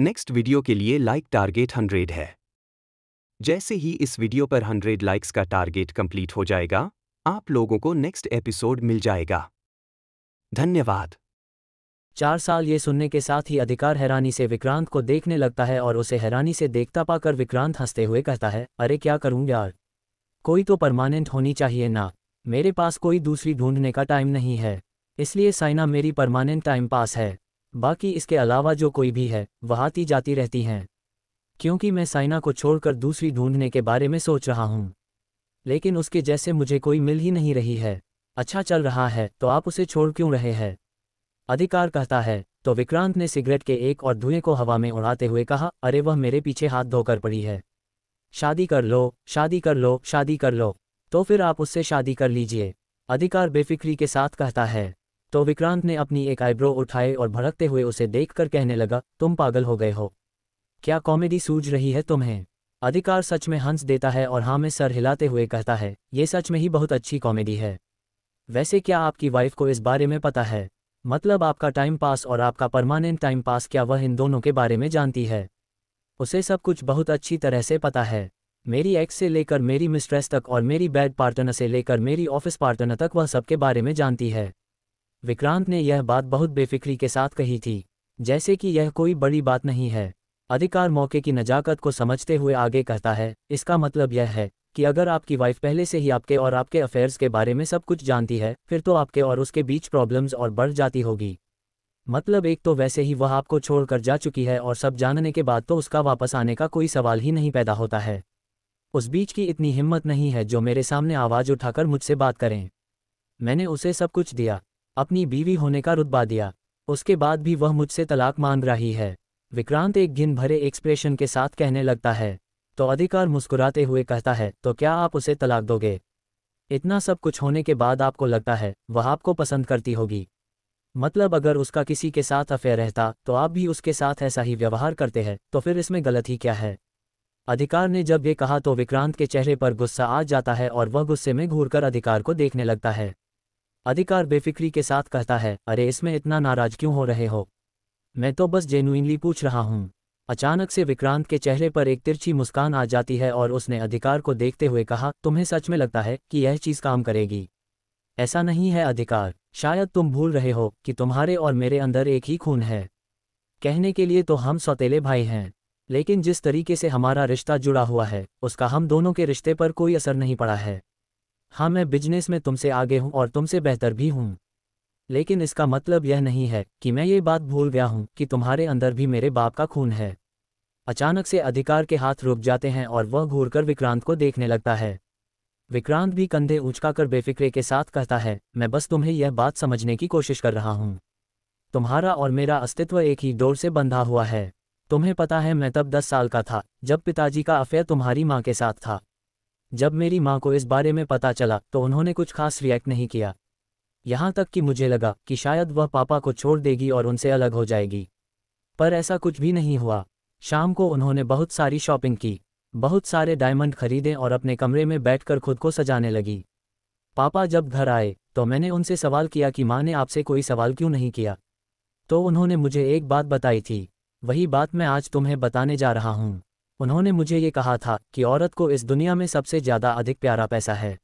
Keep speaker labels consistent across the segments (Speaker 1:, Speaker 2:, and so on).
Speaker 1: Next video के लिए like target 100 है जैसे ही इस वीडियो पर 100 लाइक्स का टारगेट कंप्लीट हो जाएगा आप लोगों को नेक्स्ट एपिसोड मिल जाएगा धन्यवाद चार साल ये सुनने के साथ ही अधिकार हैरानी से विक्रांत को देखने लगता है और उसे हैरानी से देखता पाकर विक्रांत हंसते हुए कहता है अरे क्या करूं यार कोई तो परमानेंट होनी चाहिए ना मेरे पास कोई दूसरी ढूंढने का टाइम नहीं है इसलिए साइना मेरी परमानेंट टाइम पास है बाकी इसके अलावा जो कोई भी है वह आती जाती रहती हैं क्योंकि मैं साइना को छोड़कर दूसरी ढूंढने के बारे में सोच रहा हूँ लेकिन उसके जैसे मुझे कोई मिल ही नहीं रही है अच्छा चल रहा है तो आप उसे छोड़ क्यों रहे हैं अधिकार कहता है तो विक्रांत ने सिगरेट के एक और धुएं को हवा में उड़ाते हुए कहा अरे वह मेरे पीछे हाथ धोकर पड़ी है शादी कर लो शादी कर लो शादी कर लो तो फिर आप उससे शादी कर लीजिए अधिकार बेफिक्री के साथ कहता है तो विक्रांत ने अपनी एक आईब्रो उठाए और भड़कते हुए उसे देखकर कहने लगा तुम पागल हो गए हो क्या कॉमेडी सूझ रही है तुम्हें अधिकार सच में हंस देता है और हाँ में सर हिलाते हुए कहता है ये सच में ही बहुत अच्छी कॉमेडी है वैसे क्या आपकी वाइफ को इस बारे में पता है मतलब आपका टाइम पास और आपका परमानेंट टाइम पास क्या वह इन दोनों के बारे में जानती है उसे सब कुछ बहुत अच्छी तरह से पता है मेरी एक्स से लेकर मेरी मिस्ट्रेस तक और मेरी बैड पार्टनर से लेकर मेरी ऑफिस पार्टनर तक वह सबके बारे में जानती है विक्रांत ने यह बात बहुत बेफिक्री के साथ कही थी जैसे कि यह कोई बड़ी बात नहीं है अधिकार मौके की नजाकत को समझते हुए आगे कहता है इसका मतलब यह है कि अगर आपकी वाइफ पहले से ही आपके और आपके अफेयर्स के बारे में सब कुछ जानती है फिर तो आपके और उसके बीच प्रॉब्लम्स और बढ़ जाती होगी मतलब एक तो वैसे ही वह आपको छोड़कर जा चुकी है और सब जानने के बाद तो उसका वापस आने का कोई सवाल ही नहीं पैदा होता है उस बीच की इतनी हिम्मत नहीं है जो मेरे सामने आवाज़ उठाकर मुझसे बात करें मैंने उसे सब कुछ दिया अपनी बीवी होने का रुतबा दिया उसके बाद भी वह मुझसे तलाक मांग रही है विक्रांत एक घिन भरे एक्सप्रेशन के साथ कहने लगता है तो अधिकार मुस्कुराते हुए कहता है तो क्या आप उसे तलाक दोगे इतना सब कुछ होने के बाद आपको लगता है वह आपको पसंद करती होगी मतलब अगर उसका किसी के साथ अफेयर रहता तो आप भी उसके साथ ऐसा ही व्यवहार करते हैं तो फिर इसमें गलत ही क्या है अधिकार ने जब ये कहा तो विक्रांत के चेहरे पर गुस्सा आ जाता है और वह गुस्से में घूर कर अधिकार को देखने लगता है अधिकार बेफिक्री के साथ कहता है अरे इसमें इतना नाराज क्यों हो रहे हो मैं तो बस जेनुइनली पूछ रहा हूँ अचानक से विक्रांत के चेहरे पर एक तिरछी मुस्कान आ जाती है और उसने अधिकार को देखते हुए कहा तुम्हें सच में लगता है कि यह चीज़ काम करेगी ऐसा नहीं है अधिकार शायद तुम भूल रहे हो कि तुम्हारे और मेरे अंदर एक ही खून है कहने के लिए तो हम सौतेले भाई हैं लेकिन जिस तरीके से हमारा रिश्ता जुड़ा हुआ है उसका हम दोनों के रिश्ते पर कोई असर नहीं पड़ा है हाँ मैं बिजनेस में तुमसे आगे हूँ और तुमसे बेहतर भी हूँ लेकिन इसका मतलब यह नहीं है कि मैं ये बात भूल गया हूँ कि तुम्हारे अंदर भी मेरे बाप का खून है अचानक से अधिकार के हाथ रुक जाते हैं और वह घूरकर विक्रांत को देखने लगता है विक्रांत भी कंधे उचकाकर बेफिक्रे के साथ कहता है मैं बस तुम्हें यह बात समझने की कोशिश कर रहा हूँ तुम्हारा और मेरा अस्तित्व एक ही डोर से बंधा हुआ है तुम्हें पता है मैं तब दस साल का था जब पिताजी का अफेयर तुम्हारी माँ के साथ था जब मेरी माँ को इस बारे में पता चला तो उन्होंने कुछ खास रिएक्ट नहीं किया यहाँ तक कि मुझे लगा कि शायद वह पापा को छोड़ देगी और उनसे अलग हो जाएगी पर ऐसा कुछ भी नहीं हुआ शाम को उन्होंने बहुत सारी शॉपिंग की बहुत सारे डायमंड खरीदे और अपने कमरे में बैठकर खुद को सजाने लगी पापा जब घर आए तो मैंने उनसे सवाल किया कि माँ ने आपसे कोई सवाल क्यों नहीं किया तो उन्होंने मुझे एक बात बताई थी वही बात मैं आज तुम्हें बताने जा रहा हूँ उन्होंने मुझे ये कहा था कि औरत को इस दुनिया में सबसे ज़्यादा अधिक प्यारा पैसा है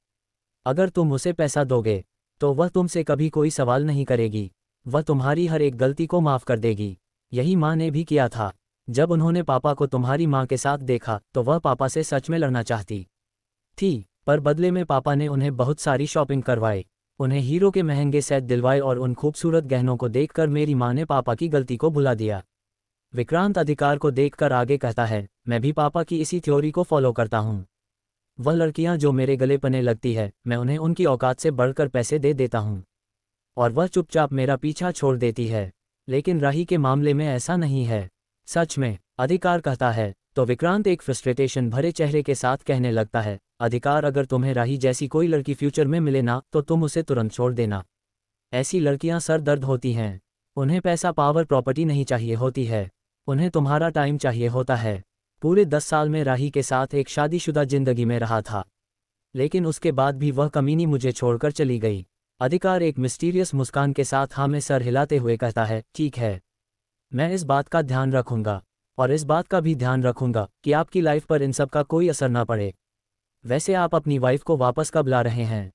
Speaker 1: अगर तुम उसे पैसा दोगे तो वह तुमसे कभी कोई सवाल नहीं करेगी वह तुम्हारी हर एक गलती को माफ़ कर देगी यही माँ ने भी किया था जब उन्होंने पापा को तुम्हारी माँ के साथ देखा तो वह पापा से सच में लड़ना चाहती थी पर बदले में पापा ने उन्हें बहुत सारी शॉपिंग करवाई उन्हें हीरो के महंगे सेट दिलवाए और उन खूबसूरत गहनों को देखकर मेरी माँ ने पापा की गलती को भुला दिया विक्रांत अधिकार को देखकर आगे कहता है मैं भी पापा की इसी थ्योरी को फॉलो करता हूँ वह लड़कियाँ जो मेरे गले पने लगती है मैं उन्हें उनकी औकात से बढ़कर पैसे दे देता हूँ और वह चुपचाप मेरा पीछा छोड़ देती है लेकिन राही के मामले में ऐसा नहीं है सच में अधिकार कहता है तो विक्रांत एक फ्रस्ट्रेटेशन भरे चेहरे के साथ कहने लगता है अधिकार अगर तुम्हें राही जैसी कोई लड़की फ्यूचर में मिले ना तो तुम उसे तुरंत छोड़ देना ऐसी लड़कियां सर दर्द होती हैं उन्हें पैसा पावर प्रॉपर्टी नहीं चाहिए होती है उन्हें तुम्हारा टाइम चाहिए होता है पूरे दस साल में राही के साथ एक शादीशुदा जिंदगी में रहा था लेकिन उसके बाद भी वह कमीनी मुझे छोड़कर चली गई अधिकार एक मिस्टीरियस मुस्कान के साथ हाँ में सर हिलाते हुए कहता है ठीक है मैं इस बात का ध्यान रखूंगा और इस बात का भी ध्यान रखूंगा कि आपकी लाइफ पर इन सब का कोई असर ना पड़े वैसे आप अपनी वाइफ को वापस कब ला रहे हैं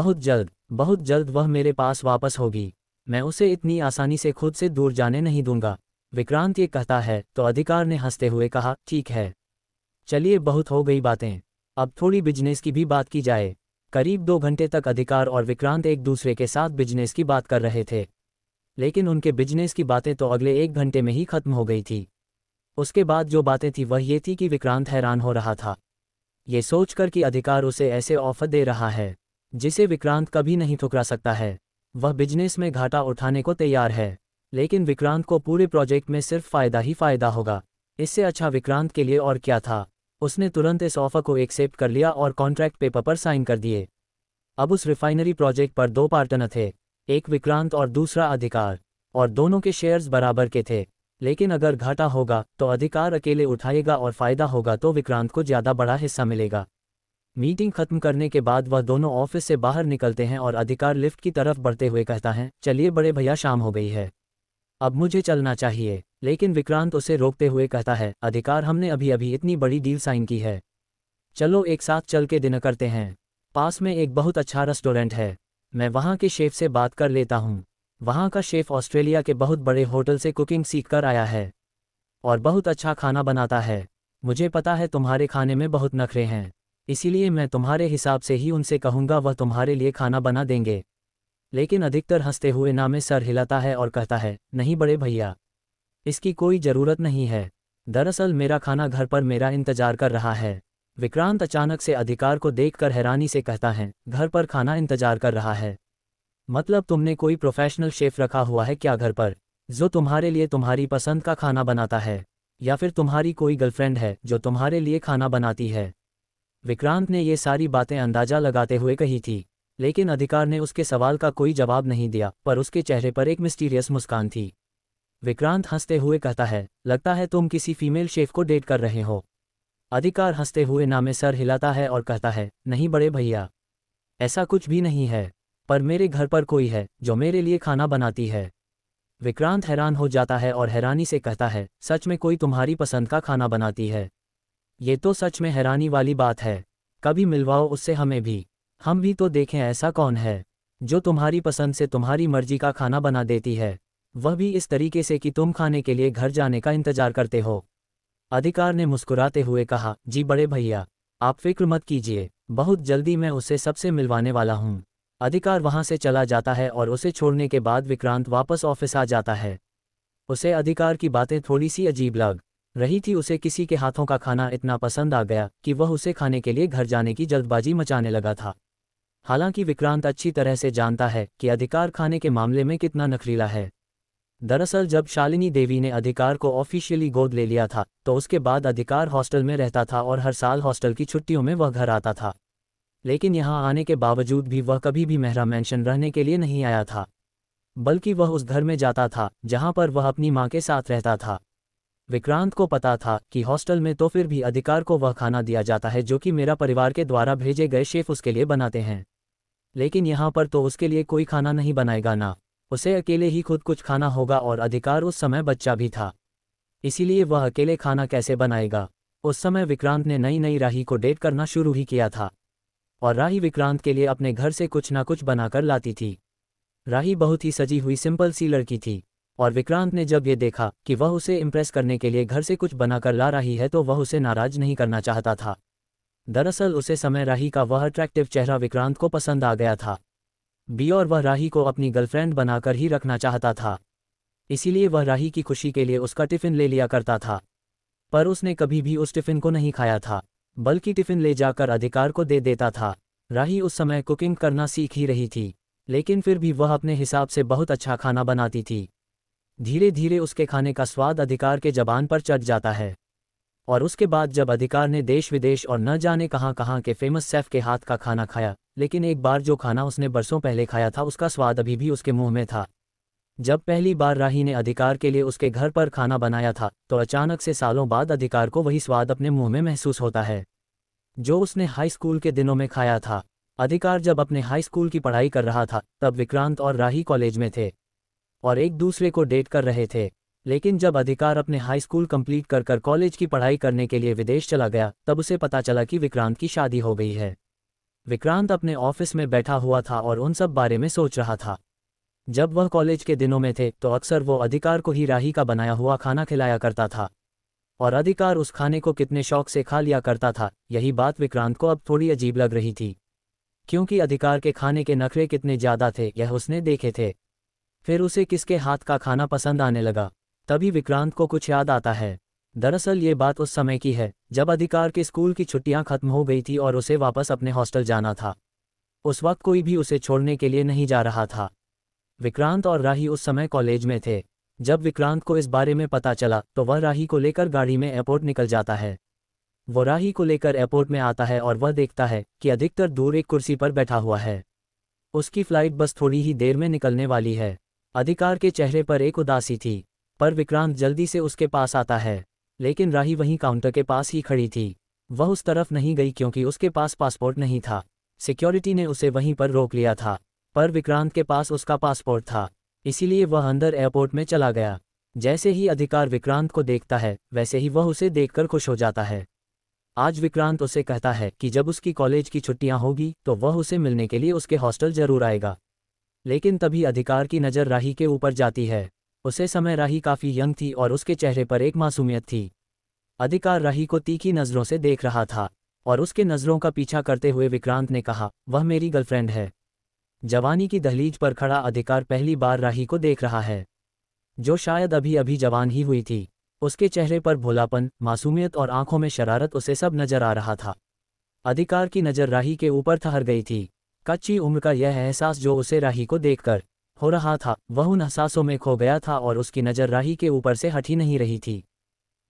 Speaker 1: बहुत जल्द बहुत जल्द वह मेरे पास वापस होगी मैं उसे इतनी आसानी से खुद से दूर जाने नहीं दूंगा विक्रांत ये कहता है तो अधिकार ने हंसते हुए कहा ठीक है चलिए बहुत हो गई बातें अब थोड़ी बिजनेस की भी बात की जाए करीब दो घंटे तक अधिकार और विक्रांत एक दूसरे के साथ बिजनेस की बात कर रहे थे लेकिन उनके बिजनेस की बातें तो अगले एक घंटे में ही खत्म हो गई थी उसके बाद जो बातें थी वह ये थी कि विक्रांत हैरान हो रहा था ये सोचकर कि अधिकार उसे ऐसे ऑफर दे रहा है जिसे विक्रांत कभी नहीं ठुकरा सकता है वह बिजनेस में घाटा उठाने को तैयार है लेकिन विक्रांत को पूरे प्रोजेक्ट में सिर्फ फायदा ही फायदा होगा इससे अच्छा विक्रांत के लिए और क्या था उसने तुरंत इस ऑफर को एक्सेप्ट कर लिया और कॉन्ट्रैक्ट पेपर पर साइन कर दिए अब उस रिफाइनरी प्रोजेक्ट पर दो पार्टनर थे एक विक्रांत और दूसरा अधिकार और दोनों के शेयर्स बराबर के थे लेकिन अगर घाटा होगा तो अधिकार अकेले उठाएगा और फायदा होगा तो विक्रांत को ज्यादा बड़ा हिस्सा मिलेगा मीटिंग खत्म करने के बाद वह दोनों ऑफिस से बाहर निकलते हैं और अधिकार लिफ्ट की तरफ बढ़ते हुए कहता है चलिए बड़े भैया शाम हो गई है अब मुझे चलना चाहिए लेकिन विक्रांत उसे रोकते हुए कहता है अधिकार हमने अभी अभी इतनी बड़ी डील साइन की है चलो एक साथ चल के डिनर करते हैं पास में एक बहुत अच्छा रेस्टोरेंट है मैं वहाँ के शेफ़ से बात कर लेता हूँ वहाँ का शेफ़ ऑस्ट्रेलिया के बहुत बड़े होटल से कुकिंग सीख कर आया है और बहुत अच्छा खाना बनाता है मुझे पता है तुम्हारे खाने में बहुत नखरे हैं इसीलिए मैं तुम्हारे हिसाब से ही उनसे कहूँगा वह तुम्हारे लिए खाना बना देंगे लेकिन अधिकतर हंसते हुए नामे सर हिलाता है और कहता है नहीं बड़े भैया इसकी कोई ज़रूरत नहीं है दरअसल मेरा खाना घर पर मेरा इंतजार कर रहा है विक्रांत अचानक से अधिकार को देखकर हैरानी से कहता है घर पर खाना इंतजार कर रहा है मतलब तुमने कोई प्रोफेशनल शेफ रखा हुआ है क्या घर पर जो तुम्हारे लिए तुम्हारी पसंद का खाना बनाता है या फिर तुम्हारी कोई गर्लफ्रेंड है जो तुम्हारे लिए खाना बनाती है विक्रांत ने ये सारी बातें अंदाजा लगाते हुए कही थी लेकिन अधिकार ने उसके सवाल का कोई जवाब नहीं दिया पर उसके चेहरे पर एक मिस्टीरियस मुस्कान थी विक्रांत हंसते हुए कहता है लगता है तुम किसी फीमेल शेफ को डेट कर रहे हो अधिकार हंसते हुए नामे सर हिलाता है और कहता है नहीं बड़े भैया ऐसा कुछ भी नहीं है पर मेरे घर पर कोई है जो मेरे लिए खाना बनाती है विक्रांत हैरान हो जाता है और हैरानी से कहता है सच में कोई तुम्हारी पसंद का खाना बनाती है ये तो सच में हैरानी वाली बात है कभी मिलवाओ उससे हमें भी हम भी तो देखें ऐसा कौन है जो तुम्हारी पसंद से तुम्हारी मर्जी का खाना बना देती है वह भी इस तरीके से कि तुम खाने के लिए घर जाने का इंतजार करते हो अधिकार ने मुस्कुराते हुए कहा जी बड़े भैया आप फिक्र मत कीजिए बहुत जल्दी मैं उसे सबसे मिलवाने वाला हूँ अधिकार वहां से चला जाता है और उसे छोड़ने के बाद विक्रांत वापस ऑफिस आ जाता है उसे अधिकार की बातें थोड़ी सी अजीब लग रही थी उसे किसी के हाथों का खाना इतना पसंद आ गया कि वह उसे खाने के लिए घर जाने की जल्दबाजी मचाने लगा था हालांकि विक्रांत अच्छी तरह से जानता है कि अधिकार खाने के मामले में कितना नखरीला है दरअसल जब शालिनी देवी ने अधिकार को ऑफिशियली गोद ले लिया था तो उसके बाद अधिकार हॉस्टल में रहता था और हर साल हॉस्टल की छुट्टियों में वह घर आता था लेकिन यहाँ आने के बावजूद भी वह कभी भी मेहरा मैंशन रहने के लिए नहीं आया था बल्कि वह उस घर में जाता था जहां पर वह अपनी माँ के साथ रहता था विक्रांत को पता था कि हॉस्टल में तो फिर भी अधिकार को वह खाना दिया जाता है जो कि मेरा परिवार के द्वारा भेजे गए शेफ उसके लिए बनाते हैं लेकिन यहाँ पर तो उसके लिए कोई खाना नहीं बनाएगा ना उसे अकेले ही खुद कुछ खाना होगा और अधिकार उस समय बच्चा भी था इसीलिए वह अकेले खाना कैसे बनाएगा उस समय विक्रांत ने नई नई राही को डेट करना शुरू ही किया था और राही विक्रांत के लिए अपने घर से कुछ ना कुछ बनाकर लाती थी राही बहुत ही सजी हुई सिंपल सी लड़की थी और विक्रांत ने जब ये देखा कि वह उसे इम्प्रेस करने के लिए घर से कुछ बनाकर ला रही है तो वह उसे नाराज नहीं करना चाहता था दरअसल उसे समय राही का वह अट्रैक्टिव चेहरा विक्रांत को पसंद आ गया था बी और वह राही को अपनी गर्लफ्रेंड बनाकर ही रखना चाहता था इसीलिए वह राही की खुशी के लिए उसका टिफ़िन ले लिया करता था पर उसने कभी भी उस टिफ़िन को नहीं खाया था बल्कि टिफ़िन ले जाकर अधिकार को दे देता था राही उस समय कुकिंग करना सीख ही रही थी लेकिन फिर भी वह अपने हिसाब से बहुत अच्छा खाना बनाती थी धीरे धीरे उसके खाने का स्वाद अधिकार के जबान पर चढ़ जाता है और उसके बाद जब अधिकार ने देश विदेश और न जाने कहाँ कहाँ के फेमस सेफ के हाथ का खाना खाया लेकिन एक बार जो खाना उसने बरसों पहले खाया था उसका स्वाद अभी भी उसके मुंह में था जब पहली बार राही ने अधिकार के लिए उसके घर पर खाना बनाया था तो अचानक से सालों बाद अधिकार को वही स्वाद अपने मुंह में महसूस होता है जो उसने हाई स्कूल के दिनों में खाया था अधिकार जब अपने हाई स्कूल की पढ़ाई कर रहा था तब विक्रांत और राही कॉलेज में थे और एक दूसरे को डेट कर रहे थे लेकिन जब अधिकार अपने हाई स्कूल कंप्लीट कर कर कॉलेज की पढ़ाई करने के लिए विदेश चला गया तब उसे पता चला कि विक्रांत की शादी हो गई है विक्रांत अपने ऑफिस में बैठा हुआ था और उन सब बारे में सोच रहा था जब वह कॉलेज के दिनों में थे तो अक्सर वो अधिकार को ही राही का बनाया हुआ खाना खिलाया करता था और अधिकार उस खाने को कितने शौक से खा लिया करता था यही बात विक्रांत को अब थोड़ी अजीब लग रही थी क्योंकि अधिकार के खाने के नखरे कितने ज्यादा थे यह उसने देखे थे फिर उसे किसके हाथ का खाना पसंद आने लगा तभी विक्रांत को कुछ याद आता है दरअसल ये बात उस समय की है जब अधिकार के स्कूल की छुट्टियां खत्म हो गई थी और उसे वापस अपने हॉस्टल जाना था उस वक्त कोई भी उसे छोड़ने के लिए नहीं जा रहा था विक्रांत और राही उस समय कॉलेज में थे जब विक्रांत को इस बारे में पता चला तो वह राही को लेकर गाड़ी में एयरपोर्ट निकल जाता है वो राही को लेकर एयरपोर्ट में आता है और वह देखता है कि अधिकतर दूर एक कुर्सी पर बैठा हुआ है उसकी फ्लाइट बस थोड़ी ही देर में निकलने वाली है अधिकार के चेहरे पर एक उदासी थी पर विक्रांत जल्दी से उसके पास आता है लेकिन राही वहीं काउंटर के पास ही खड़ी थी वह उस तरफ नहीं गई क्योंकि उसके पास पासपोर्ट नहीं था सिक्योरिटी ने उसे वहीं पर रोक लिया था पर विक्रांत के पास उसका पासपोर्ट था इसीलिए वह अंदर एयरपोर्ट में चला गया जैसे ही अधिकार विक्रांत को देखता है वैसे ही वह उसे देखकर खुश हो जाता है आज विक्रांत उसे कहता है कि जब उसकी कॉलेज की छुट्टियां होगी तो वह उसे मिलने के लिए उसके हॉस्टल जरूर आएगा लेकिन तभी अधिकार की नज़र राही के ऊपर जाती है उसे समय राही काफ़ी यंग थी और उसके चेहरे पर एक मासूमियत थी अधिकार राही को तीखी नज़रों से देख रहा था और उसके नज़रों का पीछा करते हुए विक्रांत ने कहा वह मेरी गर्लफ्रेंड है जवानी की दहलीज पर खड़ा अधिकार पहली बार राही को देख रहा है जो शायद अभी अभी जवान ही हुई थी उसके चेहरे पर भोलापन मासूमियत और आंखों में शरारत उसे सब नजर आ रहा था अधिकार की नज़र राही के ऊपर थहर गई थी कच्ची उम्र का यह एहसास जो उसे राही को देखकर हो रहा था वह उन अहसासों में खो गया था और उसकी नज़र राही के ऊपर से हटी नहीं रही थी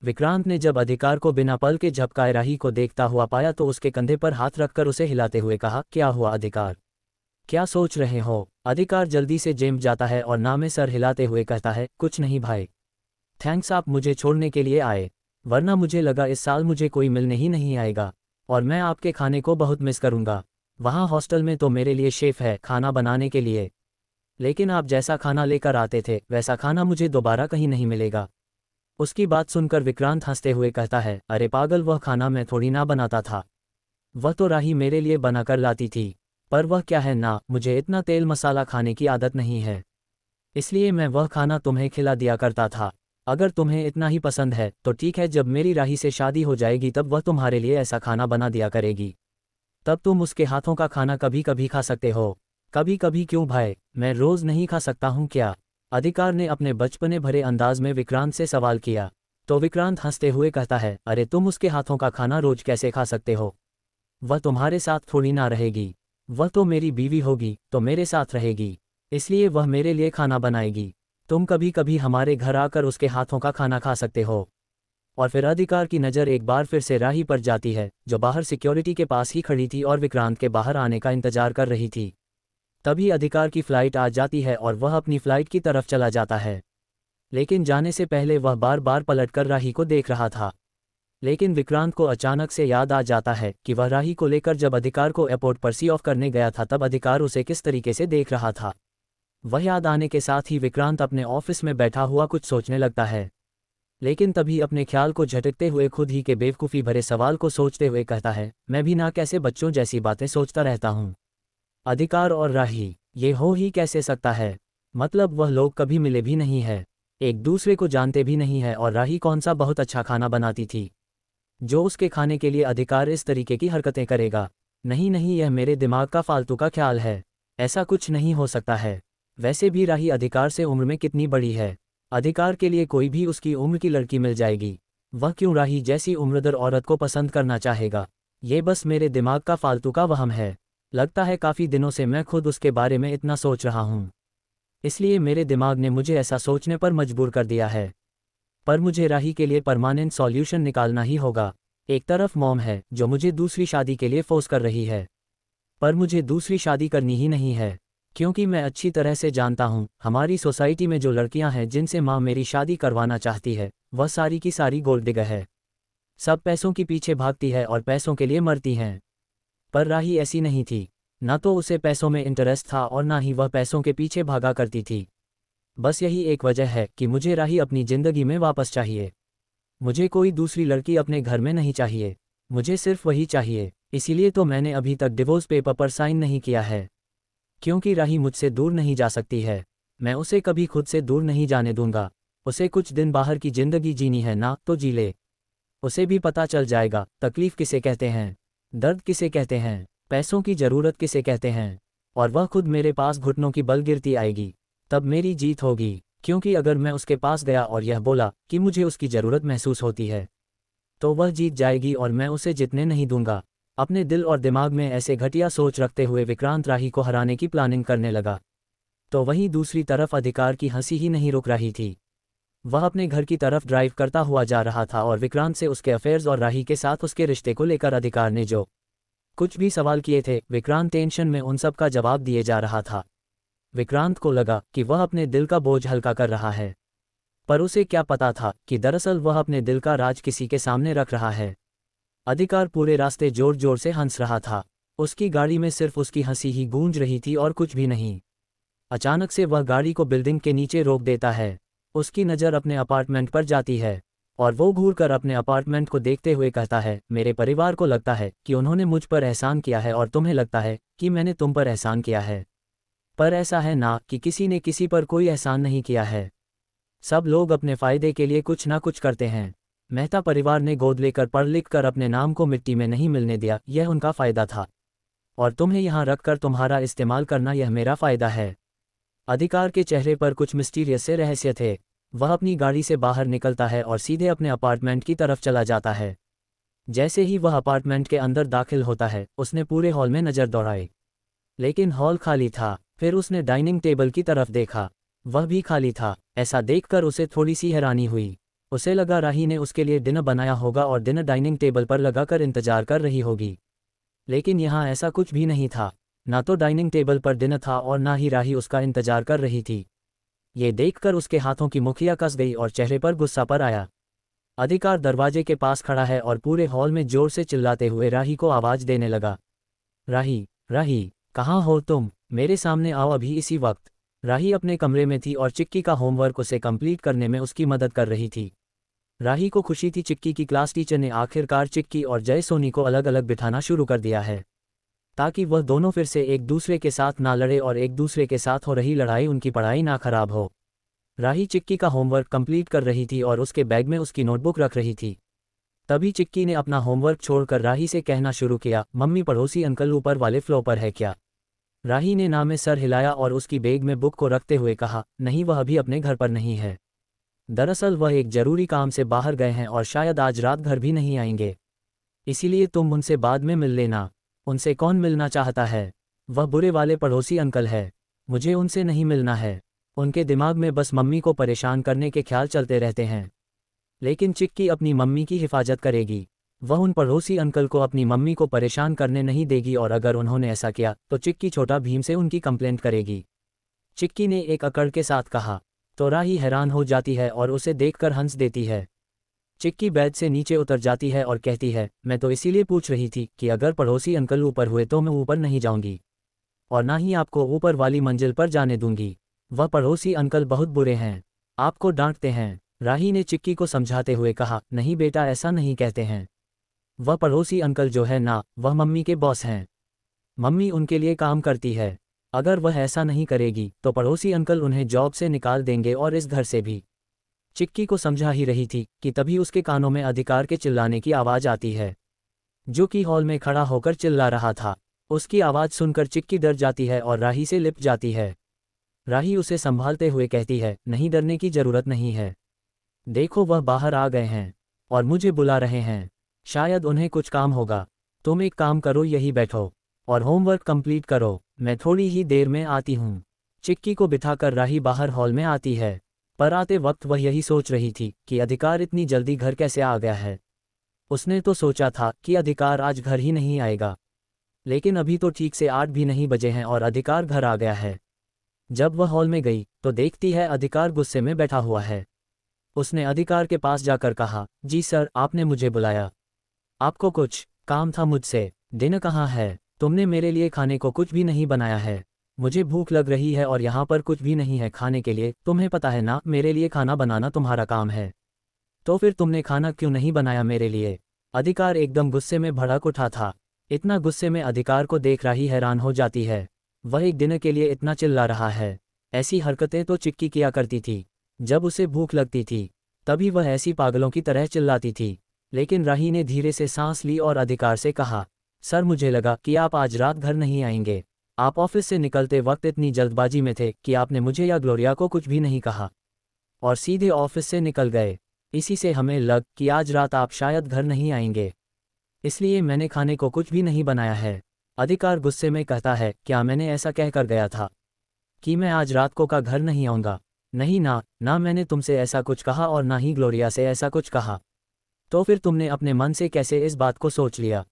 Speaker 1: विक्रांत ने जब अधिकार को बिना पल के झपकाए राही को देखता हुआ पाया तो उसके कंधे पर हाथ रखकर उसे हिलाते हुए कहा क्या हुआ अधिकार क्या सोच रहे हो अधिकार जल्दी से जेम जाता है और नामे सर हिलाते हुए कहता है कुछ नहीं भाई थैंक्स आप मुझे छोड़ने के लिए आए वरना मुझे लगा इस साल मुझे कोई मिलने ही नहीं आएगा और मैं आपके खाने को बहुत मिस करूंगा वहां हॉस्टल में तो मेरे लिए शेफ है खाना बनाने के लिए लेकिन आप जैसा खाना लेकर आते थे वैसा खाना मुझे दोबारा कहीं नहीं मिलेगा उसकी बात सुनकर विक्रांत हंसते हुए कहता है अरे पागल वह खाना मैं थोड़ी ना बनाता था वह तो राही मेरे लिए बनाकर लाती थी पर वह क्या है ना मुझे इतना तेल मसाला खाने की आदत नहीं है इसलिए मैं वह खाना तुम्हें खिला दिया करता था अगर तुम्हें इतना ही पसंद है तो ठीक है जब मेरी राही से शादी हो जाएगी तब वह तुम्हारे लिए ऐसा खाना बना दिया करेगी तब तुम उसके हाथों का खाना कभी कभी खा सकते हो कभी कभी क्यों भाई मैं रोज नहीं खा सकता हूँ क्या अधिकार ने अपने बचपने भरे अंदाज में विक्रांत से सवाल किया तो विक्रांत हंसते हुए कहता है अरे तुम उसके हाथों का खाना रोज कैसे खा सकते हो वह तुम्हारे साथ थोड़ी ना रहेगी वह तो मेरी बीवी होगी तो मेरे साथ रहेगी इसलिए वह मेरे लिए खाना बनाएगी तुम कभी कभी हमारे घर आकर उसके हाथों का खाना खा सकते हो और फिर अधिकार की नज़र एक बार फिर से राही पर जाती है जो बाहर सिक्योरिटी के पास ही खड़ी थी और विक्रांत के बाहर आने का इंतजार कर रही थी तभी अधिकार की फ्लाइट आ जाती है और वह अपनी फ्लाइट की तरफ चला जाता है लेकिन जाने से पहले वह बार बार पलटकर राही को देख रहा था लेकिन विक्रांत को अचानक से याद आ जाता है कि वह राही को लेकर जब अधिकार को एयरपोर्ट पर सी ऑफ करने गया था तब अधिकार उसे किस तरीके से देख रहा था वह याद आने के साथ ही विक्रांत अपने ऑफिस में बैठा हुआ कुछ सोचने लगता है लेकिन तभी अपने ख्याल को झटकते हुए खुद ही के बेवकूफ़ी भरे सवाल को सोचते हुए कहता है मैं भी ना कैसे बच्चों जैसी बातें सोचता रहता हूँ अधिकार और राही ये हो ही कैसे सकता है मतलब वह लोग कभी मिले भी नहीं है एक दूसरे को जानते भी नहीं है और राही कौन सा बहुत अच्छा खाना बनाती थी जो उसके खाने के लिए अधिकार इस तरीके की हरकतें करेगा नहीं नहीं यह मेरे दिमाग का फालतू का ख्याल है ऐसा कुछ नहीं हो सकता है वैसे भी राही अधिकार से उम्र में कितनी बड़ी है अधिकार के लिए कोई भी उसकी उम्र की लड़की मिल जाएगी वह क्यों राही जैसी उम्रदर औरत को पसंद करना चाहेगा ये बस मेरे दिमाग का फालतू का वहम है लगता है काफ़ी दिनों से मैं खुद उसके बारे में इतना सोच रहा हूँ इसलिए मेरे दिमाग ने मुझे ऐसा सोचने पर मजबूर कर दिया है पर मुझे राही के लिए परमानेंट सॉल्यूशन निकालना ही होगा एक तरफ मॉम है जो मुझे दूसरी शादी के लिए फोर्स कर रही है पर मुझे दूसरी शादी करनी ही नहीं है क्योंकि मैं अच्छी तरह से जानता हूँ हमारी सोसाइटी में जो लड़कियाँ हैं जिनसे माँ मेरी शादी करवाना चाहती है वह सारी की सारी गोल्ड है सब पैसों के पीछे भागती है और पैसों के लिए मरती हैं पर राही ऐसी नहीं थी न तो उसे पैसों में इंटरेस्ट था और ना ही वह पैसों के पीछे भागा करती थी बस यही एक वजह है कि मुझे राही अपनी ज़िंदगी में वापस चाहिए मुझे कोई दूसरी लड़की अपने घर में नहीं चाहिए मुझे सिर्फ वही चाहिए इसीलिए तो मैंने अभी तक डिवोर्स पेपर पर साइन नहीं किया है क्योंकि राही मुझसे दूर नहीं जा सकती है मैं उसे कभी खुद से दूर नहीं जाने दूंगा उसे कुछ दिन बाहर की जिंदगी जीनी है ना तो जी ले उसे भी पता चल जाएगा तकलीफ किसे कहते हैं दर्द किसे कहते हैं पैसों की जरूरत किसे कहते हैं और वह खुद मेरे पास घुटनों की बल गिरती आएगी तब मेरी जीत होगी क्योंकि अगर मैं उसके पास गया और यह बोला कि मुझे उसकी ज़रूरत महसूस होती है तो वह जीत जाएगी और मैं उसे जितने नहीं दूंगा अपने दिल और दिमाग में ऐसे घटिया सोच रखते हुए विक्रांत राही को हराने की प्लानिंग करने लगा तो वहीं दूसरी तरफ अधिकार की हंसी ही नहीं रुक रही थी वह अपने घर की तरफ ड्राइव करता हुआ जा रहा था और विक्रांत से उसके अफेयर्स और राही के साथ उसके रिश्ते को लेकर अधिकार ने जो कुछ भी सवाल किए थे विक्रांत टेंशन में उन सब का जवाब दिए जा रहा था विक्रांत को लगा कि वह अपने दिल का बोझ हल्का कर रहा है पर उसे क्या पता था कि दरअसल वह अपने दिल का राज किसी के सामने रख रहा है अधिकार पूरे रास्ते जोर जोर से हंस रहा था उसकी गाड़ी में सिर्फ उसकी हंसी ही गूंज रही थी और कुछ भी नहीं अचानक से वह गाड़ी को बिल्डिंग के नीचे रोक देता है उसकी नज़र अपने अपार्टमेंट पर जाती है और वो घूर कर अपने अपार्टमेंट को देखते हुए कहता है मेरे परिवार को लगता है कि उन्होंने मुझ पर एहसान किया है और तुम्हें लगता है कि मैंने तुम पर एहसान किया है पर ऐसा है ना कि किसी ने किसी पर कोई एहसान नहीं किया है सब लोग अपने फायदे के लिए कुछ ना कुछ करते हैं मेहता परिवार ने गोद लेकर पढ़ लिख कर अपने नाम को मिट्टी में नहीं मिलने दिया यह उनका फायदा था और तुम्हें यहाँ रखकर तुम्हारा इस्तेमाल करना यह मेरा फायदा है अधिकार के चेहरे पर कुछ मिस्टीरियस से रहस्य थे वह अपनी गाड़ी से बाहर निकलता है और सीधे अपने अपार्टमेंट की तरफ चला जाता है जैसे ही वह अपार्टमेंट के अंदर दाखिल होता है उसने पूरे हॉल में नज़र दौड़ाई लेकिन हॉल खाली था फिर उसने डाइनिंग टेबल की तरफ देखा वह भी खाली था ऐसा देखकर उसे थोड़ी सी हैरानी हुई उसे लगा राही ने उसके लिए डिनर बनाया होगा और डिनर डाइनिंग टेबल पर लगाकर इंतजार कर रही होगी लेकिन यहाँ ऐसा कुछ भी नहीं था ना तो डाइनिंग टेबल पर डिनर था और ना ही राही उसका इंतजार कर रही थी ये देखकर उसके हाथों की मुखिया कस गई और चेहरे पर गुस्सा पर आया अधिकार दरवाजे के पास खड़ा है और पूरे हॉल में जोर से चिल्लाते हुए राही को आवाज़ देने लगा राही राही कहाँ हो तुम मेरे सामने आओ अभी इसी वक्त राही अपने कमरे में थी और चिक्की का होमवर्क उसे कंप्लीट करने में उसकी मदद कर रही थी राही को खुशी थी चिक्की की क्लास टीचर ने आखिरकार चिक्की और जय सोनी को अलग अलग बिठाना शुरू कर दिया है ताकि वह दोनों फिर से एक दूसरे के साथ ना लड़े और एक दूसरे के साथ हो रही लड़ाई उनकी पढ़ाई ना खराब हो राही चिक्की का होमवर्क कंप्लीट कर रही थी और उसके बैग में उसकी नोटबुक रख रही थी तभी चिक्की ने अपना होमवर्क छोड़कर राही से कहना शुरू किया मम्मी पड़ोसी अंकल ऊपर वाले फ्लो पर है क्या राही ने नामे में सर हिलाया और उसकी बैग में बुक को रखते हुए कहा नहीं वह अभी अपने घर पर नहीं है दरअसल वह एक जरूरी काम से बाहर गए हैं और शायद आज रात घर भी नहीं आएंगे इसीलिए तुम उनसे बाद में मिल लेना उनसे कौन मिलना चाहता है वह बुरे वाले पड़ोसी अंकल है मुझे उनसे नहीं मिलना है उनके दिमाग में बस मम्मी को परेशान करने के ख्याल चलते रहते हैं लेकिन चिक्की अपनी मम्मी की हिफाजत करेगी वह उन पड़ोसी अंकल को अपनी मम्मी को परेशान करने नहीं देगी और अगर उन्होंने ऐसा किया तो चिक्की छोटा भीम से उनकी कंप्लेंट करेगी चिक्की ने एक अकड़ के साथ कहा तोरा ही हैरान हो जाती है और उसे देखकर हंस देती है चिक्की बैद से नीचे उतर जाती है और कहती है मैं तो इसीलिए पूछ रही थी कि अगर पड़ोसी अंकल ऊपर हुए तो मैं ऊपर नहीं जाऊंगी और ना ही आपको ऊपर वाली मंजिल पर जाने दूंगी वह पड़ोसी अंकल बहुत बुरे हैं आपको डांटते हैं राही ने चिक्की को समझाते हुए कहा नहीं बेटा ऐसा नहीं कहते हैं वह पड़ोसी अंकल जो है ना वह मम्मी के बॉस हैं मम्मी उनके लिए काम करती है अगर वह ऐसा नहीं करेगी तो पड़ोसी अंकल उन्हें जॉब से निकाल देंगे और इस घर से भी चिक्की को समझा ही रही थी कि तभी उसके कानों में अधिकार के चिल्लाने की आवाज़ आती है जो कि हॉल में खड़ा होकर चिल्ला रहा था उसकी आवाज़ सुनकर चिक्की डर जाती है और राही से लिप जाती है राही उसे संभालते हुए कहती है नहीं डरने की जरूरत नहीं है देखो वह बाहर आ गए हैं और मुझे बुला रहे हैं शायद उन्हें कुछ काम होगा तुम एक काम करो यही बैठो और होमवर्क कंप्लीट करो मैं थोड़ी ही देर में आती हूँ चिक्की को बिठाकर राही बाहर हॉल में आती है पर आते वक्त वह यही सोच रही थी कि अधिकार इतनी जल्दी घर कैसे आ गया है उसने तो सोचा था कि अधिकार आज घर ही नहीं आएगा लेकिन अभी तो ठीक से आठ भी नहीं बजे हैं और अधिकार घर आ गया है जब वह हॉल में गई तो देखती है अधिकार गुस्से में बैठा हुआ है उसने अधिकार के पास जाकर कहा जी सर आपने मुझे बुलाया आपको कुछ काम था मुझसे दिन कहाँ है तुमने मेरे लिए खाने को कुछ भी नहीं बनाया है मुझे भूख लग रही है और यहाँ पर कुछ भी नहीं है खाने के लिए तुम्हें पता है ना मेरे लिए खाना बनाना तुम्हारा काम है तो फिर तुमने खाना क्यों नहीं बनाया मेरे लिए अधिकार एकदम गुस्से में भड़क उठा था इतना गुस्से में अधिकार को देख रही हैरान हो जाती है वह एक दिन के लिए इतना चिल्ला रहा है ऐसी हरकतें तो चिक्की किया करती थी जब उसे भूख लगती थी तभी वह ऐसी पागलों की तरह चिल्लाती थी लेकिन राही ने धीरे से सांस ली और अधिकार से कहा सर मुझे लगा कि आप आज रात घर नहीं आएंगे आप ऑफिस से निकलते वक्त इतनी जल्दबाजी में थे कि आपने मुझे या ग्लोरिया को कुछ भी नहीं कहा और सीधे ऑफिस से निकल गए इसी से हमें लग कि आज रात आप शायद घर नहीं आएंगे इसलिए मैंने खाने को कुछ भी नहीं बनाया है अधिकार गुस्से में कहता है क्या मैंने ऐसा कह कर गया था कि मैं आज रात को का घर नहीं आऊंगा नहीं ना ना मैंने तुमसे ऐसा कुछ कहा और ना ही ग्लोरिया से ऐसा कुछ कहा तो फिर तुमने अपने मन से कैसे इस बात को सोच लिया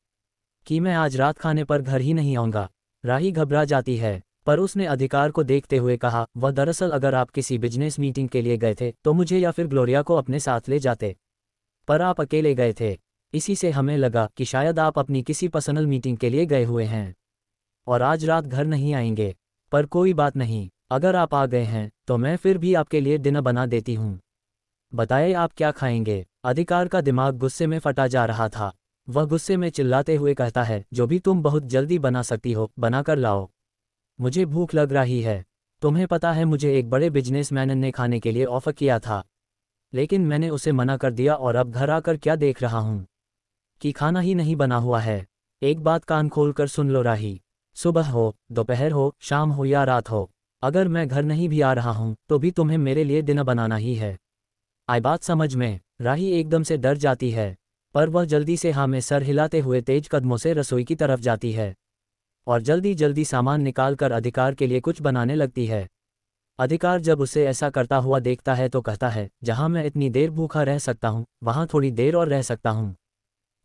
Speaker 1: कि मैं आज रात खाने पर घर ही नहीं आऊंगा राही घबरा जाती है पर उसने अधिकार को देखते हुए कहा वह दरअसल अगर आप किसी बिजनेस मीटिंग के लिए गए थे तो मुझे या फिर ग्लोरिया को अपने साथ ले जाते पर आप अकेले गए थे इसी से हमें लगा कि शायद आप अपनी किसी पर्सनल मीटिंग के लिए गए हुए हैं और आज रात घर नहीं आएंगे पर कोई बात नहीं अगर आप आ गए हैं तो मैं फिर भी आपके लिए डिनर बना देती हूँ बताए आप क्या खाएंगे अधिकार का दिमाग गुस्से में फटा जा रहा था वह गुस्से में चिल्लाते हुए कहता है जो भी तुम बहुत जल्दी बना सकती हो बनाकर लाओ मुझे भूख लग रही है तुम्हें पता है मुझे एक बड़े बिजनेसमैन ने खाने के लिए ऑफर किया था लेकिन मैंने उसे मना कर दिया और अब घर आकर क्या देख रहा हूँ कि खाना ही नहीं बना हुआ है एक बात कान खोल कर सुन लो राही सुबह हो दोपहर हो शाम हो या रात हो अगर मैं घर नहीं भी आ रहा हूँ तो भी तुम्हें मेरे लिए दिन बनाना ही है आई बात समझ में राही एकदम से डर जाती है पर वह जल्दी से हाँ में सर हिलाते हुए तेज कदमों से रसोई की तरफ जाती है और जल्दी जल्दी सामान निकाल कर अधिकार के लिए कुछ बनाने लगती है अधिकार जब उसे ऐसा करता हुआ देखता है तो कहता है जहां मैं इतनी देर भूखा रह सकता हूं वहां थोड़ी देर और रह सकता हूं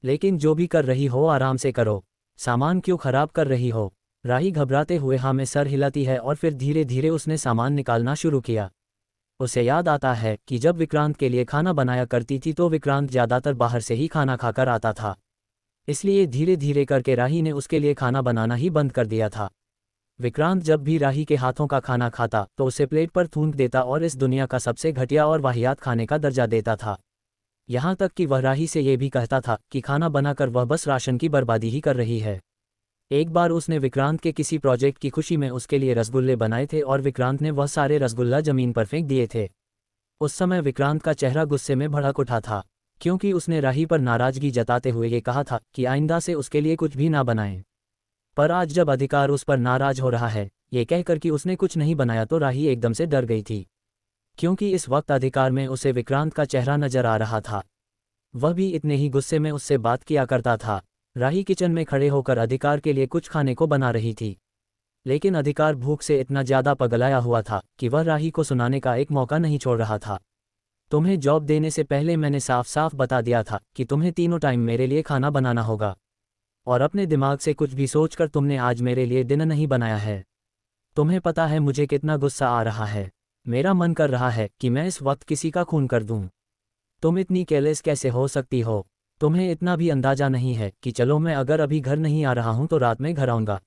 Speaker 1: लेकिन जो भी कर रही हो आराम से करो सामान क्यों खराब कर रही हो राही घबराते हुए हाँ में सर हिलाती है और फिर धीरे धीरे उसने सामान निकालना शुरू किया उसे याद आता है कि जब विक्रांत के लिए खाना बनाया करती थी तो विक्रांत ज़्यादातर बाहर से ही खाना खाकर आता था इसलिए धीरे धीरे करके राही ने उसके लिए खाना बनाना ही बंद कर दिया था विक्रांत जब भी राही के हाथों का खाना खाता तो उसे प्लेट पर थूंक देता और इस दुनिया का सबसे घटिया और वाहियात खाने का दर्जा देता था यहां तक कि वह राही से ये भी कहता था कि खाना बनाकर वह बस राशन की बर्बादी ही कर रही है एक बार उसने विक्रांत के किसी प्रोजेक्ट की खुशी में उसके लिए रसगुल्ले बनाए थे और विक्रांत ने वह सारे रसगुल्ला जमीन पर फेंक दिए थे उस समय विक्रांत का चेहरा गुस्से में भड़क उठा था क्योंकि उसने राही पर नाराजगी जताते हुए ये कहा था कि आइंदा से उसके लिए कुछ भी ना बनाएं। पर आज जब अधिकार उस पर नाराज हो रहा है ये कहकर कि उसने कुछ नहीं बनाया तो राही एकदम से डर गई थी क्योंकि इस वक्त अधिकार में उसे विक्रांत का चेहरा नजर आ रहा था वह भी इतने ही गुस्से में उससे बात किया करता था राही किचन में खड़े होकर अधिकार के लिए कुछ खाने को बना रही थी लेकिन अधिकार भूख से इतना ज्यादा पगलाया हुआ था कि वह राही को सुनाने का एक मौका नहीं छोड़ रहा था तुम्हें जॉब देने से पहले मैंने साफ साफ बता दिया था कि तुम्हें तीनों टाइम मेरे लिए खाना बनाना होगा और अपने दिमाग से कुछ भी सोचकर तुमने आज मेरे लिए दिन नहीं बनाया है तुम्हें पता है मुझे कितना गुस्सा आ रहा है मेरा मन कर रहा है कि मैं इस वक्त किसी का खून कर दूं। तुम इतनी केयरलेस कैसे हो सकती हो तुम्हें इतना भी अंदाजा नहीं है कि चलो मैं अगर अभी घर नहीं आ रहा हूं तो रात में घर आऊंगा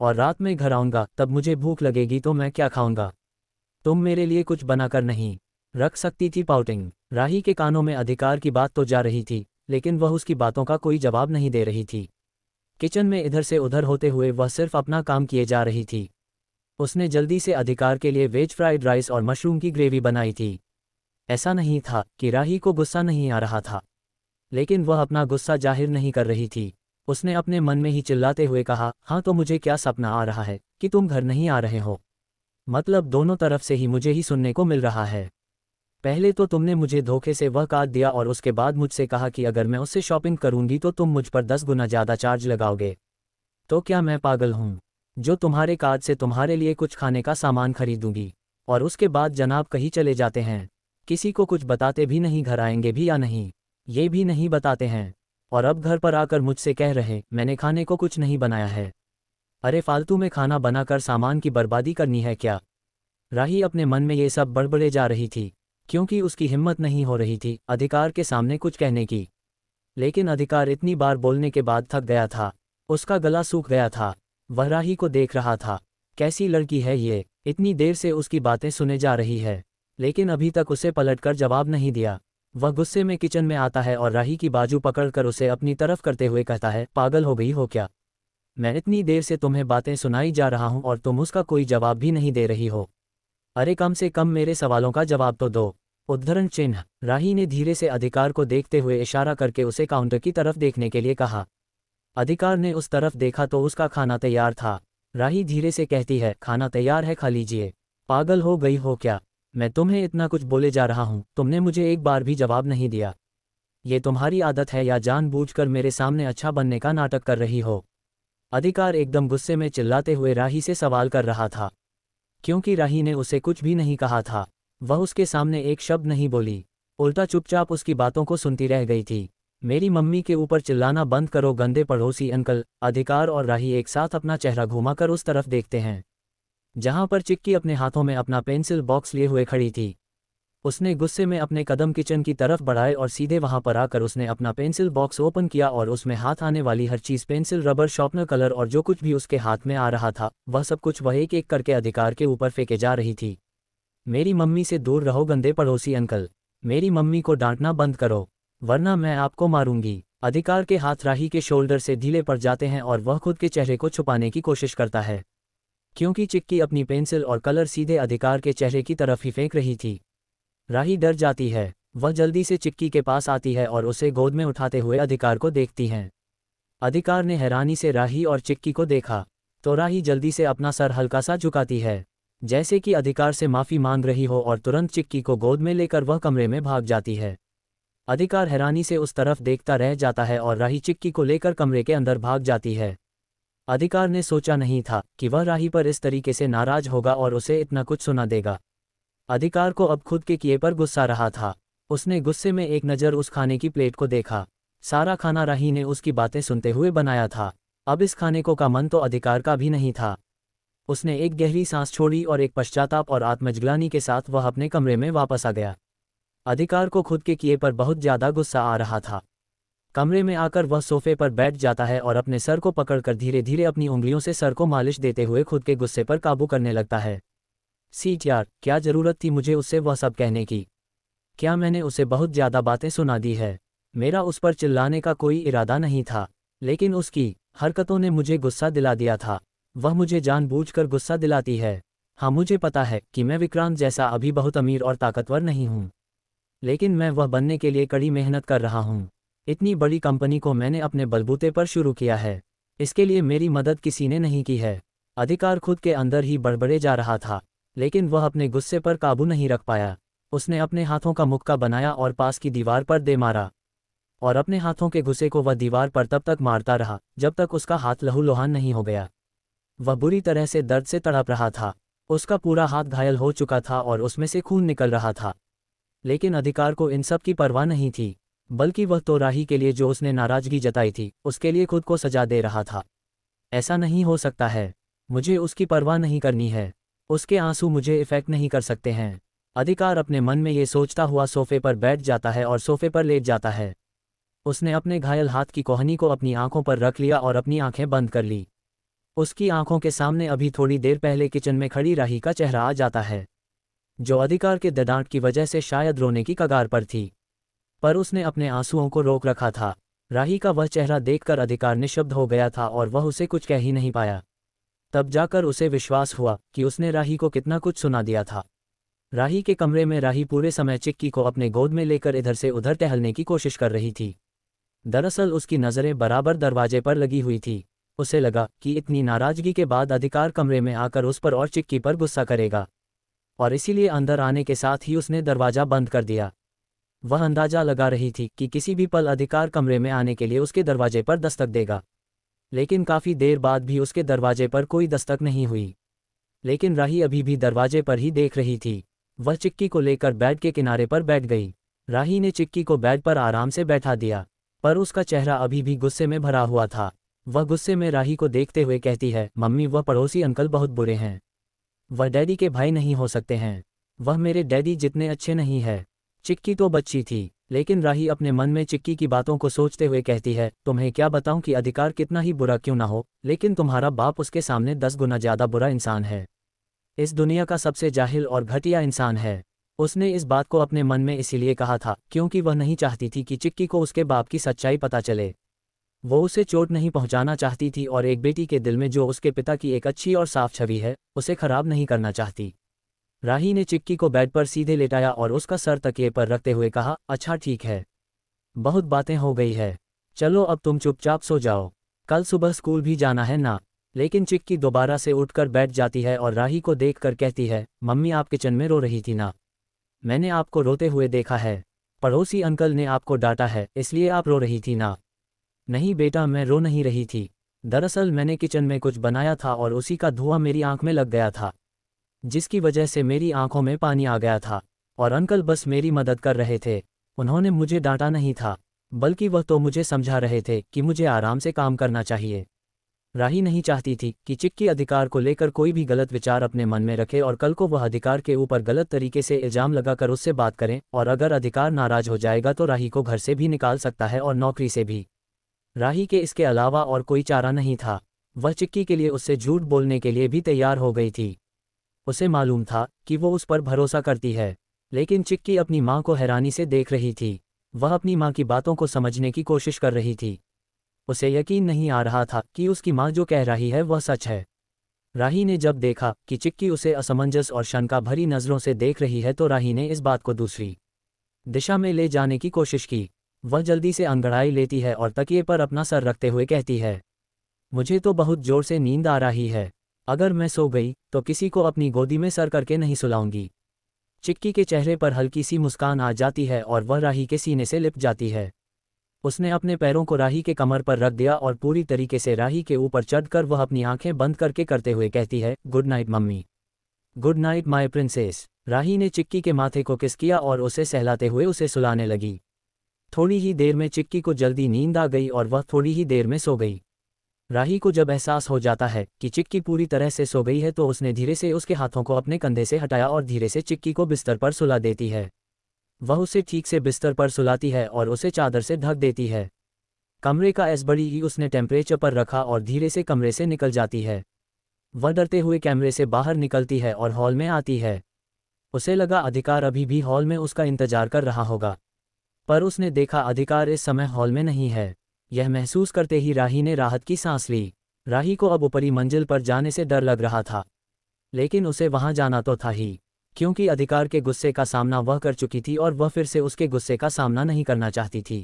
Speaker 1: और रात में घर आऊंगा तब मुझे भूख लगेगी तो मैं क्या खाऊंगा तुम मेरे लिए कुछ बनाकर नहीं रख सकती थी पाउटिंग राही के कानों में अधिकार की बात तो जा रही थी लेकिन वह उसकी बातों का कोई जवाब नहीं दे रही थी किचन में इधर से उधर होते हुए वह सिर्फ अपना काम किए जा रही थी उसने जल्दी से अधिकार के लिए वेज फ्राइड राइस और मशरूम की ग्रेवी बनाई थी ऐसा नहीं था कि राही को गुस्सा नहीं आ रहा था लेकिन वह अपना गुस्सा जाहिर नहीं कर रही थी उसने अपने मन में ही चिल्लाते हुए कहा हाँ तो मुझे क्या सपना आ रहा है कि तुम घर नहीं आ रहे हो मतलब दोनों तरफ से ही मुझे ही सुनने को मिल रहा है पहले तो तुमने मुझे धोखे से वह काट दिया और उसके बाद मुझसे कहा कि अगर मैं उससे शॉपिंग करूंगी तो तुम मुझ पर दस गुना ज़्यादा चार्ज लगाओगे तो क्या मैं पागल हूं जो तुम्हारे कार्ड से तुम्हारे लिए कुछ खाने का सामान खरीदूंगी और उसके बाद जनाब कहीं चले जाते हैं किसी को कुछ बताते भी नहीं घर आएंगे भी या नहीं ये भी नहीं बताते हैं और अब घर पर आकर मुझसे कह रहे मैंने खाने को कुछ नहीं बनाया है अरे फालतू में खाना बनाकर सामान की बर्बादी करनी है क्या राही अपने मन में ये सब बड़बड़े जा रही थी क्योंकि उसकी हिम्मत नहीं हो रही थी अधिकार के सामने कुछ कहने की लेकिन अधिकार इतनी बार बोलने के बाद थक गया था उसका गला सूख गया था वह राही को देख रहा था कैसी लड़की है ये इतनी देर से उसकी बातें सुने जा रही है लेकिन अभी तक उसे पलटकर जवाब नहीं दिया वह गुस्से में किचन में आता है और राही की बाजू पकड़कर उसे अपनी तरफ करते हुए कहता है पागल हो गई हो क्या मैं इतनी देर से तुम्हें बातें सुनाई जा रहा हूं और तुम उसका कोई जवाब भी नहीं दे रही हो अरे कम से कम मेरे सवालों का जवाब तो दो उद्धरण चिन्ह राही ने धीरे से अधिकार को देखते हुए इशारा करके उसे काउंटर की तरफ देखने के लिए कहा अधिकार ने उस तरफ देखा तो उसका खाना तैयार था राही धीरे से कहती है खाना तैयार है खा लीजिए पागल हो गई हो क्या मैं तुम्हें इतना कुछ बोले जा रहा हूं तुमने मुझे एक बार भी जवाब नहीं दिया ये तुम्हारी आदत है या जानबूझकर मेरे सामने अच्छा बनने का नाटक कर रही हो अधिकार एकदम गुस्से में चिल्लाते हुए राही से सवाल कर रहा था क्योंकि राही ने उसे कुछ भी नहीं कहा था वह उसके सामने एक शब्द नहीं बोली उल्टा चुपचाप उसकी बातों को सुनती रह गई थी मेरी मम्मी के ऊपर चिल्लाना बंद करो गंदे पड़ोसी अंकल अधिकार और राही एक साथ अपना चेहरा घुमाकर उस तरफ देखते हैं जहां पर चिक्की अपने हाथों में अपना पेंसिल बॉक्स लिए हुए खड़ी थी उसने गुस्से में अपने कदम किचन की तरफ बढ़ाए और सीधे वहां पर आकर उसने अपना पेंसिल बॉक्स ओपन किया और उसमें हाथ आने वाली हर चीज पेंसिल रबर शॉर्पनर कलर और जो कुछ भी उसके हाथ में आ रहा था वह सब कुछ वह एक एक करके अधिकार के ऊपर फेंके जा रही थी मेरी मम्मी से दूर रहो गंदे पड़ोसी अंकल मेरी मम्मी को डांटना बंद करो वरना मैं आपको मारूंगी अधिकार के हाथ राही के शोल्डर से ढीले पड़ जाते हैं और वह खुद के चेहरे को छुपाने की कोशिश करता है क्योंकि चिक्की अपनी पेंसिल और कलर सीधे अधिकार के चेहरे की तरफ ही फेंक रही थी राही डर जाती है वह जल्दी से चिक्की के पास आती है और उसे गोद में उठाते हुए अधिकार को देखती हैं अधिकार ने हैरानी से राही और चिक्की को देखा तो राही जल्दी से अपना सर हल्का सा झुकाती है जैसे कि अधिकार से माफ़ी मांग रही हो और तुरंत चिक्की को गोद में लेकर वह कमरे में भाग जाती है अधिकार हैरानी से उस तरफ देखता रह जाता है और राही चिक्की को लेकर कमरे के अंदर भाग जाती है अधिकार ने सोचा नहीं था कि वह राही पर इस तरीके से नाराज होगा और उसे इतना कुछ सुना देगा अधिकार को अब खुद के किए पर गुस्सा रहा था उसने गुस्से में एक नज़र उस खाने की प्लेट को देखा सारा खाना राही ने उसकी बातें सुनते हुए बनाया था अब इस खाने को का मन तो अधिकार का भी नहीं था उसने एक गहरी सांस छोड़ी और एक पश्चाताप और आत्मजग्लानी के साथ वह अपने कमरे में वापस आ गया अधिकार को खुद के किए पर बहुत ज़्यादा गुस्सा आ रहा था कमरे में आकर वह सोफे पर बैठ जाता है और अपने सर को पकड़कर धीरे धीरे अपनी उंगलियों से सर को मालिश देते हुए खुद के गुस्से पर काबू करने लगता है सीट यार क्या जरूरत थी मुझे उससे वह सब कहने की क्या मैंने उसे बहुत ज़्यादा बातें सुना दी है मेरा उस पर चिल्लाने का कोई इरादा नहीं था लेकिन उसकी हरकतों ने मुझे गुस्सा दिला दिया था वह मुझे जानबूझकर गुस्सा दिलाती है हाँ मुझे पता है कि मैं विक्रांत जैसा अभी बहुत अमीर और ताकतवर नहीं हूँ लेकिन मैं वह बनने के लिए कड़ी मेहनत कर रहा हूँ इतनी बड़ी कंपनी को मैंने अपने बलबूते पर शुरू किया है इसके लिए मेरी मदद किसी ने नहीं की है अधिकार खुद के अंदर ही बड़बड़े जा रहा था लेकिन वह अपने गुस्से पर काबू नहीं रख पाया उसने अपने हाथों का मुक्का बनाया और पास की दीवार पर दे मारा और अपने हाथों के गुस्से को वह दीवार पर तब तक मारता रहा जब तक उसका हाथ लहूलुहान नहीं हो गया वह बुरी तरह से दर्द से तड़प रहा था उसका पूरा हाथ घायल हो चुका था और उसमें से खून निकल रहा था लेकिन अधिकार को इन सब की परवाह नहीं थी बल्कि वह तो राही के लिए जो उसने नाराजगी जताई थी उसके लिए खुद को सजा दे रहा था ऐसा नहीं हो सकता है मुझे उसकी परवाह नहीं करनी है उसके आंसू मुझे इफेक्ट नहीं कर सकते हैं अधिकार अपने मन में ये सोचता हुआ सोफे पर बैठ जाता है और सोफे पर लेट जाता है उसने अपने घायल हाथ की कोहनी को अपनी आंखों पर रख लिया और अपनी आंखें बंद कर ली उसकी आंखों के सामने अभी थोड़ी देर पहले किचन में खड़ी राही का चेहरा आ जाता है जो अधिकार के ददांट की वजह से शायद रोने की कगार पर थी पर उसने अपने आंसुओं को रोक रखा था राही का वह चेहरा देखकर अधिकार निशब्द हो गया था और वह उसे कुछ कह ही नहीं पाया तब जाकर उसे विश्वास हुआ कि उसने राही को कितना कुछ सुना दिया था राही के कमरे में राही पूरे समय चिक्की को अपने गोद में लेकर इधर से उधर टहलने की कोशिश कर रही थी दरअसल उसकी नज़रें बराबर दरवाजे पर लगी हुई थी उसे लगा कि इतनी नाराज़गी के बाद अधिकार कमरे में आकर उस पर और चिक्की पर गुस्सा करेगा और इसीलिए अंदर आने के साथ ही उसने दरवाज़ा बंद कर दिया वह अंदाजा लगा रही थी कि किसी भी पल अधिकार कमरे में आने के लिए उसके दरवाजे पर दस्तक देगा लेकिन काफ़ी देर बाद भी उसके दरवाजे पर कोई दस्तक नहीं हुई लेकिन राही अभी भी दरवाजे पर ही देख रही थी वह चिक्की को लेकर बेड के किनारे पर बैठ गई राही ने चिक्की को बेड पर आराम से बैठा दिया पर उसका चेहरा अभी भी गुस्से में भरा हुआ था वह गुस्से में राही को देखते हुए कहती है मम्मी वह पड़ोसी अंकल बहुत बुरे हैं वह डैडी के भाई नहीं हो सकते हैं वह मेरे डैडी जितने अच्छे नहीं है चिक्की तो बच्ची थी लेकिन राही अपने मन में चिक्की की बातों को सोचते हुए कहती है तुम्हें क्या बताऊं कि अधिकार कितना ही बुरा क्यों ना हो लेकिन तुम्हारा बाप उसके सामने दस गुना ज्यादा बुरा इंसान है इस दुनिया का सबसे जाहिल और घटिया इंसान है उसने इस बात को अपने मन में इसीलिए कहा था क्योंकि वह नहीं चाहती थी कि चिक्की को उसके बाप की सच्चाई पता चले वो उसे चोट नहीं पहुंचाना चाहती थी और एक बेटी के दिल में जो उसके पिता की एक अच्छी और साफ छवि है उसे खराब नहीं करना चाहती राही ने चिक्की को बेड पर सीधे लेटाया और उसका सर तकिए पर रखते हुए कहा अच्छा ठीक है बहुत बातें हो गई है चलो अब तुम चुपचाप सो जाओ कल सुबह स्कूल भी जाना है ना लेकिन चिक्की दोबारा से उठकर बैठ जाती है और राही को देखकर कहती है मम्मी आप किचन में रो रही थी ना मैंने आपको रोते हुए देखा है पड़ोसी अंकल ने आपको डांटा है इसलिए आप रो रही थी ना नहीं बेटा मैं रो नहीं रही थी दरअसल मैंने किचन में कुछ बनाया था और उसी का धुआं मेरी आंख में लग गया था जिसकी वजह से मेरी आंखों में पानी आ गया था और अंकल बस मेरी मदद कर रहे थे उन्होंने मुझे डांटा नहीं था बल्कि वह तो मुझे समझा रहे थे कि मुझे आराम से काम करना चाहिए राही नहीं चाहती थी कि चिक्की अधिकार को लेकर कोई भी गलत विचार अपने मन में रखे और कल को वह अधिकार के ऊपर गलत तरीके से इल्जाम लगाकर उससे बात करें और अगर अधिकार नाराज हो जाएगा तो राही को घर से भी निकाल सकता है और नौकरी से भी राही के इसके अलावा और कोई चारा नहीं था वह चिक्की के लिए उससे झूठ बोलने के लिए भी तैयार हो गई थी उसे मालूम था कि वो उस पर भरोसा करती है लेकिन चिक्की अपनी माँ को हैरानी से देख रही थी वह अपनी माँ की बातों को समझने की कोशिश कर रही थी उसे यकीन नहीं आ रहा था कि उसकी माँ जो कह रही है वह सच है राही ने जब देखा कि चिक्की उसे असमंजस और शंका भरी नज़रों से देख रही है तो राही ने इस बात को दूसरी दिशा में ले जाने की कोशिश की वह जल्दी से अंगड़ाई लेती है और तकिए पर अपना सर रखते हुए कहती है मुझे तो बहुत जोर से नींद आ रही है अगर मैं सो गई तो किसी को अपनी गोदी में सर करके नहीं सुलाऊंगी चिक्की के चेहरे पर हल्की सी मुस्कान आ जाती है और वह राही के सीने से लिप जाती है उसने अपने पैरों को राही के कमर पर रख दिया और पूरी तरीके से राही के ऊपर चढ़कर वह अपनी आंखें बंद करके करते हुए कहती है good night mummy good night my princess Rahi ने चिक्की के माथे को किस किया और उसे सहलाते हुए उसे सुलाने लगी थोड़ी ही देर में चिक्की को जल्दी नींद आ गई और वह थोड़ी ही देर में सो गई राही को जब एहसास हो जाता है कि चिक्की पूरी तरह से सो गई है तो उसने धीरे से उसके हाथों को अपने कंधे से हटाया और धीरे से चिक्की को बिस्तर पर सुला देती है वह उसे ठीक से बिस्तर पर सुलाती है और उसे चादर से ढक देती है कमरे का एस बड़ी ही उसने टेम्परेचर पर रखा और धीरे से कमरे से निकल जाती है वह डरते हुए कैमरे से बाहर निकलती है और हॉल में आती है उसे लगा अधिकार अभी भी हॉल में उसका इंतजार कर रहा होगा पर उसने देखा अधिकार इस समय हॉल में नहीं है यह महसूस करते ही राही ने राहत की सांस ली राही को अब ऊपरी मंजिल पर जाने से डर लग रहा था लेकिन उसे वहां जाना तो था ही क्योंकि अधिकार के गुस्से का सामना वह कर चुकी थी और वह फिर से उसके गुस्से का सामना नहीं करना चाहती थी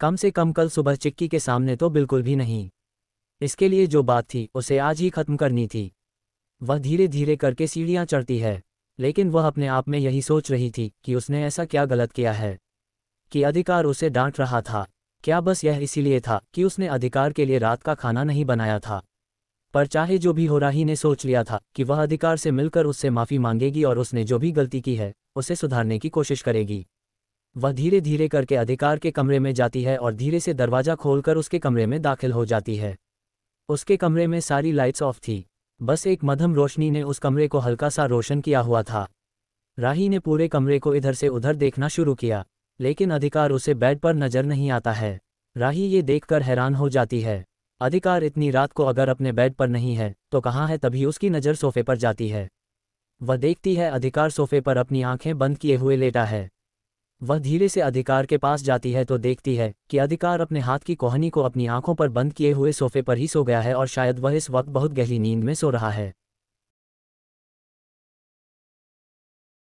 Speaker 1: कम से कम कल सुबह चिक्की के सामने तो बिल्कुल भी नहीं इसके लिए जो बात थी उसे आज ही खत्म करनी थी वह धीरे धीरे करके सीढ़ियाँ चढ़ती है लेकिन वह अपने आप में यही सोच रही थी कि उसने ऐसा क्या गलत किया है कि अधिकार उसे डांट रहा था क्या बस यह इसीलिए था कि उसने अधिकार के लिए रात का खाना नहीं बनाया था पर चाहे जो भी हो राही ने सोच लिया था कि वह अधिकार से मिलकर उससे माफ़ी मांगेगी और उसने जो भी गलती की है उसे सुधारने की कोशिश करेगी वह धीरे धीरे करके अधिकार के कमरे में जाती है और धीरे से दरवाज़ा खोलकर उसके कमरे में दाखिल हो जाती है उसके कमरे में सारी लाइट्स ऑफ थी बस एक मध्यम रोशनी ने उस कमरे को हल्का सा रोशन किया हुआ था राही ने पूरे कमरे को इधर से उधर देखना शुरू किया लेकिन अधिकार उसे बेड पर नजर नहीं आता है राही ये देखकर हैरान हो जाती है अधिकार इतनी रात को अगर अपने बेड पर नहीं है तो कहाँ है तभी उसकी नज़र सोफे पर जाती है वह देखती है अधिकार सोफे पर अपनी आंखें बंद किए हुए लेटा है वह धीरे से अधिकार के पास जाती है तो देखती है कि अधिकार अपने हाथ की कोहनी को अपनी आंखों पर बंद किए हुए सोफे पर ही सो गया है और शायद वह इस वक्त बहुत गहरी नींद में सो रहा है